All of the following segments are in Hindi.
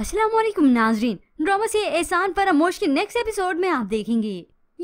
असलम नाजरीन ड्रामा से एहसान पर अमोश के नेक्स्ट एपिसोड में आप देखेंगे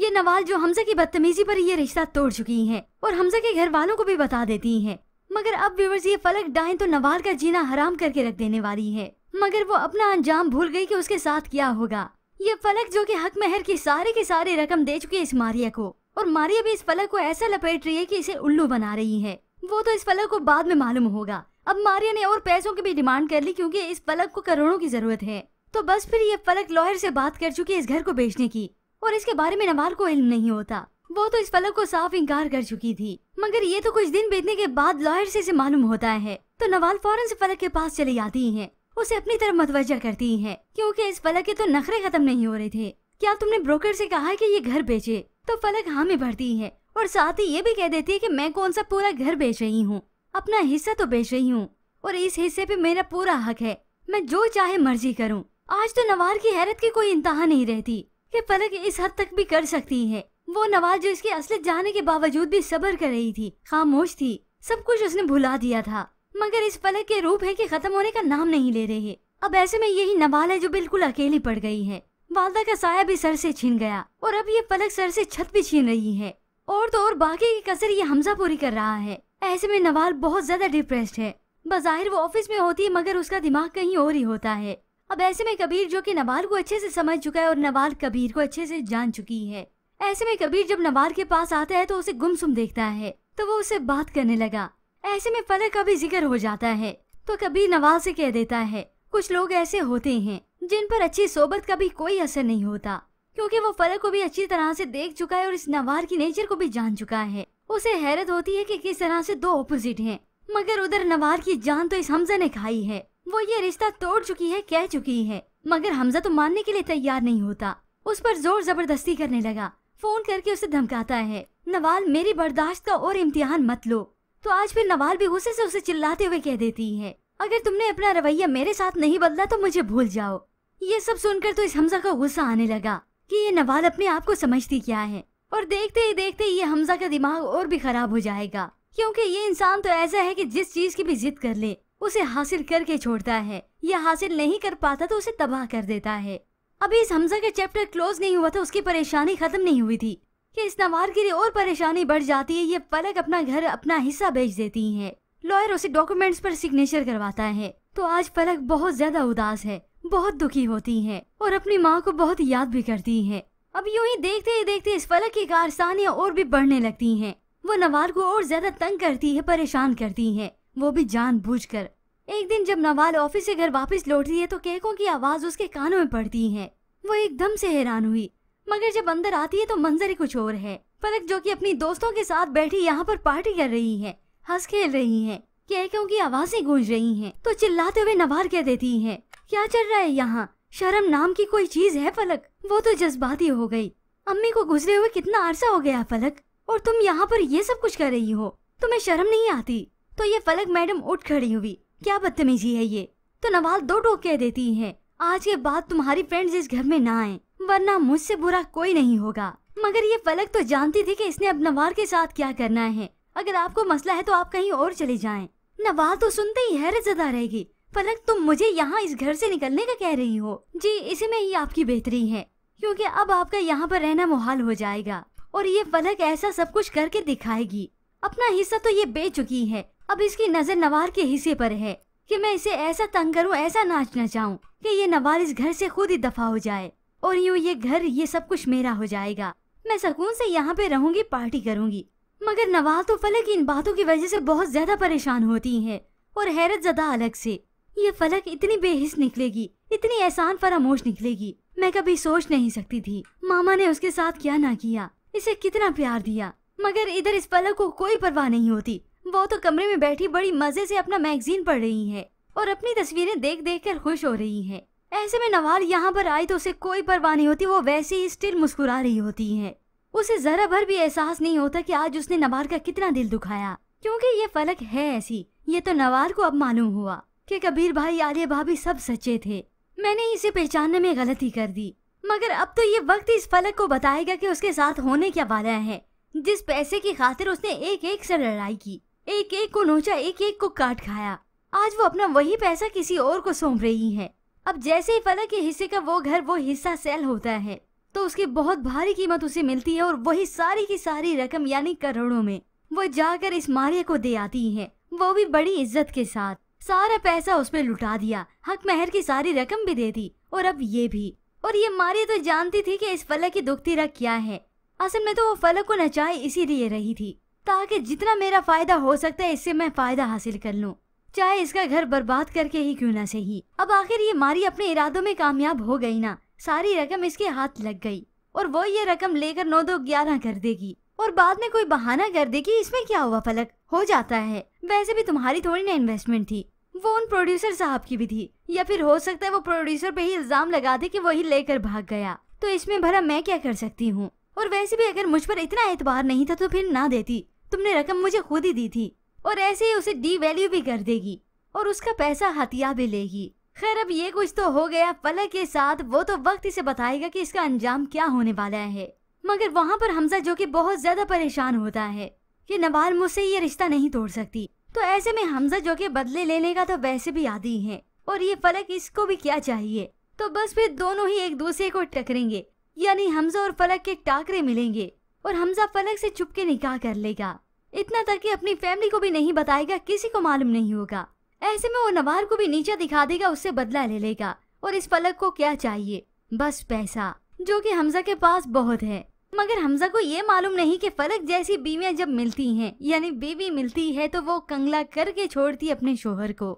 ये नवाल जो हमजा की बदतमीजी पर ये रिश्ता तोड़ चुकी है और हमजा के घर वालों को भी बता देती है मगर अब व्यूवर्स ये फलक डाएं तो नवाल का जीना हराम करके रख देने वाली है मगर वो अपना अंजाम भूल गई कि उसके साथ क्या होगा ये फलक जो कि हक महर की सारे की सारी रकम दे चुकी है इस मारिया को और मारिया भी इस फलक को ऐसा लपेट रही है कि इसे उल्लू बना रही है वो तो इस फलक को बाद में मालूम होगा अब मारिया ने और पैसों की भी डिमांड कर ली क्योंकि इस पलक को करोड़ों की जरूरत है तो बस फिर ये पलक लॉयर से बात कर चुकी है इस घर को बेचने की और इसके बारे में नवाल को इल्म नहीं होता वो तो इस पलक को साफ इनकार कर चुकी थी मगर ये तो कुछ दिन बीतने के बाद लॉयर से इसे मालूम होता है तो नवाल फौरन से पलक के पास चली जाती है उसे अपनी तरफ मतवजा करती है क्योंकि इस पलक के तो नखरे खत्म नहीं हो रहे थे क्या तुमने ब्रोकर से कहा है कि ये घर बेचे तो फलक हाँ में भरती है और साथ ही ये भी कह देती है कि मैं कौन सा पूरा घर बेच रही हूँ अपना हिस्सा तो बेच रही हूँ और इस हिस्से पे मेरा पूरा हक है मैं जो चाहे मर्जी करूँ आज तो नवार की हैरत की कोई इंतहा नहीं रहती कि पलक इस हद तक भी कर सकती है वो नवाज जो इसके असल जाने के बावजूद भी सबर कर रही थी खामोश थी सब कुछ उसने भुला दिया था मगर इस पलक के रूप है कि खत्म होने का नाम नहीं ले रहे अब ऐसे में यही नवाल है जो बिल्कुल अकेली पड़ गई है वालदा का साया भी सर से छीन गया और अब ये पलक सर से छत भी छीन रही है और तो और बाकी की कसर ये हमजा पूरी कर रहा है ऐसे में नवाल बहुत ज्यादा डिप्रेस्ड है बाहिर वो ऑफिस में होती है मगर उसका दिमाग कहीं और ही होता है अब ऐसे में कबीर जो कि नवाल को अच्छे से समझ चुका है और नवाल कबीर को अच्छे से जान चुकी है ऐसे में कबीर जब नवाल के पास आता है तो उसे गुमसुम देखता है तो वो उसे बात करने लगा ऐसे में फलक का भी जिक्र हो जाता है तो कबीर नवाल से कह देता है कुछ लोग ऐसे होते हैं जिन पर अच्छी सोबत का भी कोई असर नहीं होता क्योंकि वो फलक को भी अच्छी तरह से देख चुका है और इस नवार की नेचर को भी जान चुका है उसे हैरत होती है कि किस तरह से दो ऑपोजिट हैं। मगर उधर नवाद की जान तो इस हमजा ने खाई है वो ये रिश्ता तोड़ चुकी है कह चुकी है मगर हमजा तो मानने के लिए तैयार नहीं होता उस पर जोर जबरदस्ती करने लगा फोन करके उसे धमकाता है नवाल मेरी बर्दाश्त का और इम्तिहान मत लो तो आज फिर नवाल भी गुस्से से उसे चिल्लाते हुए कह देती है अगर तुमने अपना रवैया मेरे साथ नहीं बदला तो मुझे भूल जाओ ये सब सुनकर तो इस हमजा का गुस्सा आने लगा कि ये नवाल अपने आप को समझती क्या है और देखते ही देखते ये हमजा का दिमाग और भी खराब हो जाएगा क्योंकि ये इंसान तो ऐसा है कि जिस चीज की भी जिद कर ले उसे हासिल करके छोड़ता है या हासिल नहीं कर पाता तो उसे तबाह कर देता है अभी इस हमजा का चैप्टर क्लोज नहीं हुआ था तो उसकी परेशानी खत्म नहीं हुई थी कि इस नवार के लिए और परेशानी बढ़ जाती है ये पलक अपना घर अपना हिस्सा बेच देती है लॉयर उसे डॉक्यूमेंट्स पर सिग्नेचर करवाता है तो आज पलक बहुत ज्यादा उदास है बहुत दुखी होती है और अपनी माँ को बहुत याद भी करती है अब यूं ही देखते ही देखते इस फलक की कारसानियाँ और भी बढ़ने लगती हैं वो नवाल को और ज्यादा तंग करती है परेशान करती है वो भी जानबूझकर एक दिन जब नवाल ऑफिस से घर वापस लौटती है तो केकों की आवाज उसके कानों में पड़ती है वो एकदम से हैरान हुई मगर जब अंदर आती है तो मंजर ही कुछ और है फलक जो की अपनी दोस्तों के साथ बैठी यहाँ पर पार्टी कर रही है हंस खेल रही है केकों की आवाजें गूंज रही है तो चिल्लाते हुए नवाल कह देती है क्या चल रहा है यहाँ शर्म नाम की कोई चीज है फलक वो तो जज्बाती हो गई अम्मी को गुजरे हुए कितना अरसा हो गया फलक और तुम यहाँ पर ये सब कुछ कर रही हो तुम्हें शर्म नहीं आती तो ये फलक मैडम उठ खड़ी हुई क्या बदतमीजी है ये तो नवाल दो टोक कह देती है आज के बाद तुम्हारी फ्रेंड इस घर में ना आए वरना मुझसे बुरा कोई नहीं होगा मगर ये फलक तो जानती थी कि इसने अब नवार के साथ क्या करना है अगर आपको मसला है तो आप कहीं और चले जाएं। नवाल तो सुनते ही हैरत जदा रहेगी पलक तुम मुझे यहाँ इस घर से निकलने का कह रही हो जी इसी में ही आपकी बेहतरी है क्योंकि अब आपका यहाँ पर रहना मुहाल हो जाएगा और ये पलक ऐसा सब कुछ करके दिखाएगी अपना हिस्सा तो ये बेच चुकी है अब इसकी नजर नवार के हिस्से पर है कि मैं इसे ऐसा तंग करूँ ऐसा नाचना चाहूँ कि ये नवार इस घर से खुद ही दफा हो जाए और यूँ ये घर ये सब कुछ मेरा हो जाएगा मैं सुकून से यहाँ पे रहूंगी पार्टी करूँगी मगर नवाल तो फलक इन बातों की वजह से बहुत ज्यादा परेशान होती है और हैरत ज्यादा अलग से ये फलक इतनी बेहिस निकलेगी इतनी एहसान फरामोश निकलेगी मैं कभी सोच नहीं सकती थी मामा ने उसके साथ क्या ना किया इसे कितना प्यार दिया मगर इधर इस फलक को कोई परवाह नहीं होती वो तो कमरे में बैठी बड़ी मजे से अपना मैगजीन पढ़ रही है और अपनी तस्वीरें देख देख कर खुश हो रही है ऐसे में नवाल यहाँ पर आई तो उसे कोई परवाह नहीं होती वो वैसे ही स्टिल मुस्कुरा रही होती है उसे जरा भर भी एहसास नहीं होता कि आज उसने नवाल का कितना दिल दुखाया क्योंकि ये फलक है ऐसी ये तो नवाल को अब मालूम हुआ कि कबीर भाई आलिया भाभी सब सच्चे थे मैंने इसे पहचानने में गलती कर दी मगर अब तो ये वक्त इस फलक को बताएगा कि उसके साथ होने क्या वाला है जिस पैसे की खातिर उसने एक एक से लड़ाई की एक एक को नोचा एक एक को काट खाया आज वो अपना वही पैसा किसी और को सौंप रही है अब जैसे ही फलक के हिस्से का वो घर वो हिस्सा सेल होता है तो उसकी बहुत भारी कीमत उसे मिलती है और वही सारी की सारी रकम यानी करोड़ों में वो जाकर इस मारिया को दे आती है वो भी बड़ी इज्जत के साथ सारा पैसा उसमें लुटा दिया हक महर की सारी रकम भी दे दी और अब ये भी और ये मारिया तो जानती थी कि इस फलक की दुखती रख क्या है असल में तो वो फलक को इसी इसीलिए रही थी ताकि जितना मेरा फायदा हो सकता है इससे मैं फायदा हासिल कर लूँ चाहे इसका घर बर्बाद करके ही क्यों ना सही अब आखिर ये मारी अपने इरादों में कामयाब हो गई ना सारी रकम इसके हाथ लग गई और वो ये रकम लेकर नौ दो ग्यारह कर देगी और बाद में कोई बहाना कर देगी इसमें क्या हुआ फलक हो जाता है वैसे भी तुम्हारी थोड़ी ना इन्वेस्टमेंट थी वो उन प्रोड्यूसर साहब की भी थी या फिर हो सकता है वो प्रोड्यूसर पे ही इल्जाम लगा दे कि वही लेकर भाग गया तो इसमें भरा मैं क्या कर सकती हूँ और वैसे भी अगर मुझ पर इतना एतबार नहीं था तो फिर ना देती तुमने रकम मुझे खुद ही दी थी और ऐसे ही उसे डी वैल्यू भी कर देगी और उसका पैसा हथिया भी लेगी खैर अब ये कुछ तो हो गया पलक के साथ वो तो वक्त इसे बताएगा कि इसका अंजाम क्या होने वाला है मगर वहाँ पर हमजा जो कि बहुत ज्यादा परेशान होता है कि नवाल मुझसे ये रिश्ता नहीं तोड़ सकती तो ऐसे में हमजा जो के बदले लेने का तो वैसे भी आदि है और ये फलक इसको भी क्या चाहिए तो बस फिर दोनों ही एक दूसरे को टकरेंगे यानी हमजा और फलक के टाकरे मिलेंगे और हमजा फलक से के निकाह कर लेगा इतना तक कि अपनी फैमिली को भी नहीं बताएगा किसी को मालूम नहीं होगा ऐसे में वो नवार को भी नीचा दिखा देगा उससे बदला ले लेगा और इस फलक को क्या चाहिए बस पैसा जो कि हमजा के पास बहुत है मगर हमजा को ये मालूम नहीं कि फलक जैसी बीवियाँ जब मिलती हैं यानी बेबी मिलती है तो वो कंगला करके छोड़ती अपने शोहर को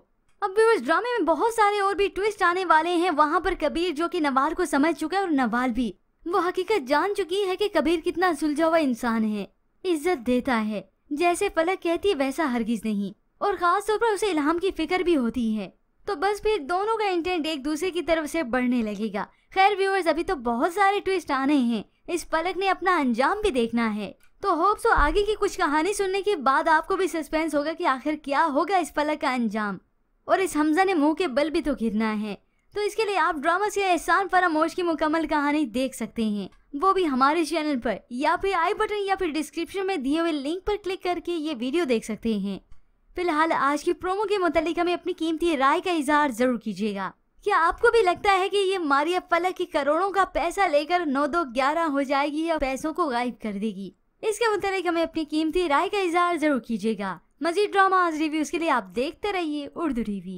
अब उस ड्रामे में बहुत सारे और भी ट्विस्ट आने वाले हैं वहाँ पर कबीर जो कि नवाल को समझ चुका है और नवाल भी वो हकीकत जान चुकी है कि कबीर कितना सुलझा हुआ इंसान है इज्जत देता है जैसे फलक कहती है वैसा हरगिज नहीं और खास तौर पर उसे इल्हाम की फिक्र भी होती है तो बस फिर दोनों का इंटेंट एक दूसरे की तरफ से बढ़ने लगेगा खैर व्यूअर्स अभी तो बहुत सारे ट्विस्ट आने हैं इस पलक ने अपना अंजाम भी देखना है तो होप सो आगे की कुछ कहानी सुनने के बाद आपको भी सस्पेंस होगा कि आखिर क्या होगा इस पलक का अंजाम और इस हमजा ने मुंह के बल भी तो घिरना है तो इसके लिए आप ड्रामा से एहसान फरामोश की मुकम्मल कहानी देख सकते हैं वो भी हमारे चैनल पर या फिर आई बटन या फिर डिस्क्रिप्शन में दिए हुए लिंक पर क्लिक करके ये वीडियो देख सकते हैं फिलहाल आज की प्रोमो के मुतालिक हमें अपनी कीमती राय का इजहार जरूर कीजिएगा क्या आपको भी लगता है कि ये मारिया पलक की करोड़ों का पैसा लेकर नौ दो ग्यारह हो जाएगी या पैसों को गायब कर देगी इसके मुताबिक हमें अपनी कीमती राय का इजहार जरूर कीजिएगा मजीद ड्रामा रिव्यूज के लिए आप देखते रहिए उर्दू रिव्यू